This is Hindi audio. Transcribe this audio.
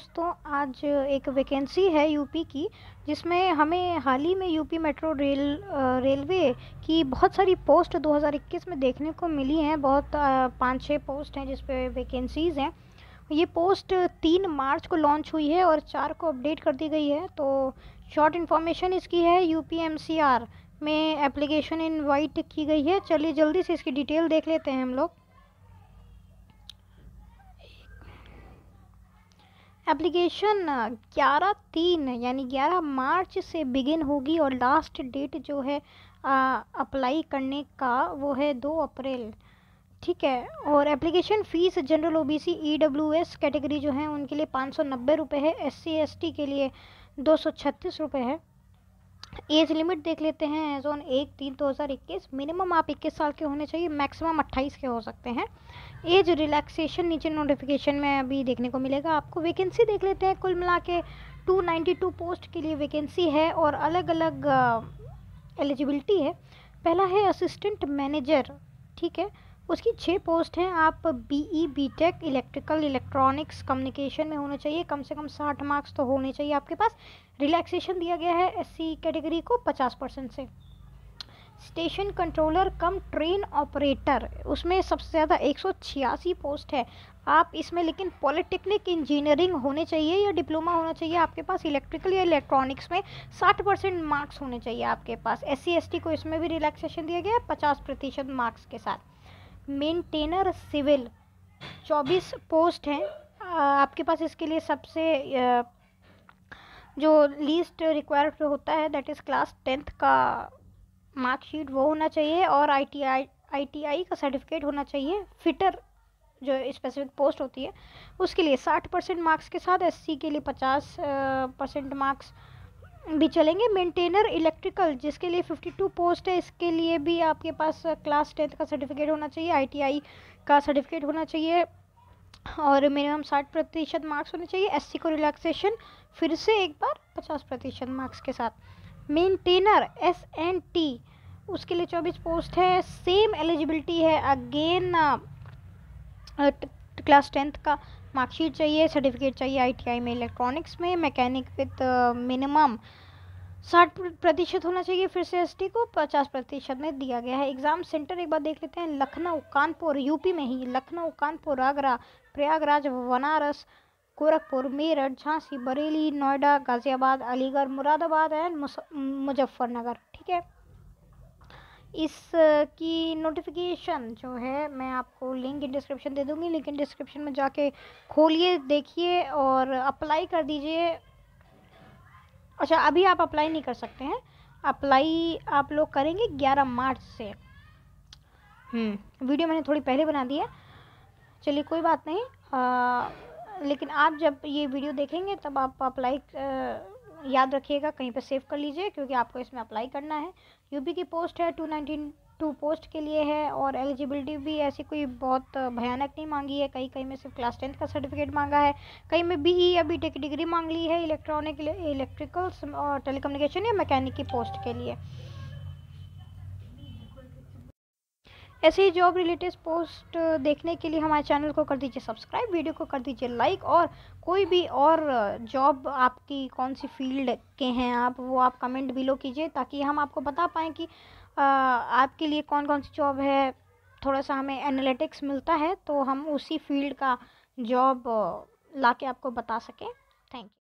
दोस्तों आज एक वैकेंसी है यूपी की जिसमें हमें हाल ही में यूपी मेट्रो रेल रेलवे की बहुत सारी पोस्ट 2021 में देखने को मिली हैं बहुत पाँच छः पोस्ट हैं जिसपे वैकेंसीज़ हैं ये पोस्ट तीन मार्च को लॉन्च हुई है और चार को अपडेट कर दी गई है तो शॉर्ट इन्फॉर्मेशन इसकी है यू में एप्लीकेशन इन्वाइट की गई है चलिए जल्दी से इसकी डिटेल देख लेते हैं हम लोग एप्लीकेशन ग्यारह तीन यानी ग्यारह मार्च से बिगिन होगी और लास्ट डेट जो है अप्लाई करने का वो है दो अप्रैल ठीक है और application fees general OBC EWS category जो है उनके लिए पाँच सौ नब्बे रुपये है एससी एसटी के लिए दो सौ छत्तीस रुपये है एज लिमिट देख लेते हैं एज ऑन एक तीन दो हज़ार इक्कीस मिनिमम आप इक्कीस साल के होने चाहिए मैक्सिमम अट्ठाईस के हो सकते हैं एज रिलैक्सेशन नीचे नोटिफिकेशन में अभी देखने को मिलेगा आपको वैकेंसी देख लेते हैं कुल मिला के टू नाइन्टी टू पोस्ट के लिए वैकेंसी है और अलग अलग एलिजिबिलिटी है पहला है असिस्टेंट मैनेजर ठीक है उसकी छः पोस्ट हैं आप BE B Tech electrical electronics communication में होना चाहिए कम से कम साठ मार्क्स तो होने चाहिए आपके पास रिलैक्सेशन दिया गया है एससी कैटेगरी को पचास परसेंट से station controller cum train operator उसमें सबसे ज़्यादा एक सौ छियासी पोस्ट है आप इसमें लेकिन पॉलिटेक्निक इंजीनियरिंग होने चाहिए या डिप्लोमा होना चाहिए आपके पास इलेक्ट्रिकल या इलेक्ट्रॉनिक्स में 60 परसेंट मार्क्स होने चाहिए आपके पास एस सी को इसमें भी रिलैक्सेशन दिया गया है पचास प्रतिशत मार्क्स के साथ मेंटेनर सिविल चौबीस पोस्ट हैं आपके पास इसके लिए सबसे जो लीस्ट रिक्वायर्ड होता है दैट इज़ क्लास टेंथ का मार्कशीट वो होना चाहिए और I T I I T I का सर्टिफिकेट होना चाहिए फिटर जो स्पेसिफिक पोस्ट होती है उसके लिए साठ परसेंट मार्क्स के साथ एस सी के लिए पचास परसेंट मार्क्स भी चलेंगे मेंटेनर इलेक्ट्रिकल जिसके लिए 52 पोस्ट है इसके लिए भी आपके पास क्लास uh, टेंथ का सर्टिफिकेट होना चाहिए आईटीआई का सर्टिफिकेट होना चाहिए और मिनिमम साठ प्रतिशत मार्क्स होने चाहिए एससी को रिलैक्सेशन फिर से एक बार पचास प्रतिशत मार्क्स के साथ मेंटेनर एस एन टी उसके लिए चौबीस पोस्ट है सेम एलिजिबिलिटी है अगेन क्लास टेंथ का मार्कशीट चाहिए सर्टिफिकेट चाहिए आईटीआई में इलेक्ट्रॉनिक्स में मैकेनिक विद मिनिमम साठ प्रतिशत होना चाहिए फिर से एस को पचास प्रतिशत में दिया गया है एग्ज़ाम सेंटर एक बार देख लेते हैं लखनऊ कानपुर यूपी में ही लखनऊ कानपुर आगरा प्रयागराज बनारस गोरखपुर मेरठ झांसी बरेली नोएडा गाज़ियाबाद अलीगढ़ मुरादाबाद एंड मुजफ्फरनगर ठीक है इसकी नोटिफिकेशन जो है मैं आपको लिंक डिस्क्रिप्शन दे दूँगी लेकिन डिस्क्रिप्शन में जाके खोलिए देखिए और अप्लाई कर दीजिए अच्छा अभी आप अप्लाई नहीं कर सकते हैं अप्लाई आप लोग करेंगे ग्यारह मार्च से हम्म, वीडियो मैंने थोड़ी पहले बना दी है चलिए कोई बात नहीं आ, लेकिन आप जब ये वीडियो देखेंगे तब आप अप्लाई याद रखिएगा कहीं पे सेव कर लीजिए क्योंकि आपको इसमें अप्लाई करना है यूपी की पोस्ट है टू नाइनटीन टू पोस्ट के लिए है और एलिजिबिलिटी भी ऐसी कोई बहुत भयानक नहीं मांगी है कहीं कहीं में सिर्फ क्लास टेंथ का सर्टिफिकेट मांगा है कहीं में बी ई e या बी की डिग्री मांग ली है इलेक्ट्रॉनिक इलेक्ट्रिकल्स और टेलीकम्युनिकेशन या मैकेनिक की पोस्ट के लिए ऐसे ही जॉब रिलेटेड पोस्ट देखने के लिए हमारे चैनल को कर दीजिए सब्सक्राइब वीडियो को कर दीजिए लाइक और कोई भी और जॉब आपकी कौन सी फील्ड के हैं आप वो आप कमेंट भी लो कीजिए ताकि हम आपको बता पाएँ कि आपके लिए कौन कौन सी जॉब है थोड़ा सा हमें एनालिटिक्स मिलता है तो हम उसी फील्ड का जॉब ला के आपको बता सकें थैंक यू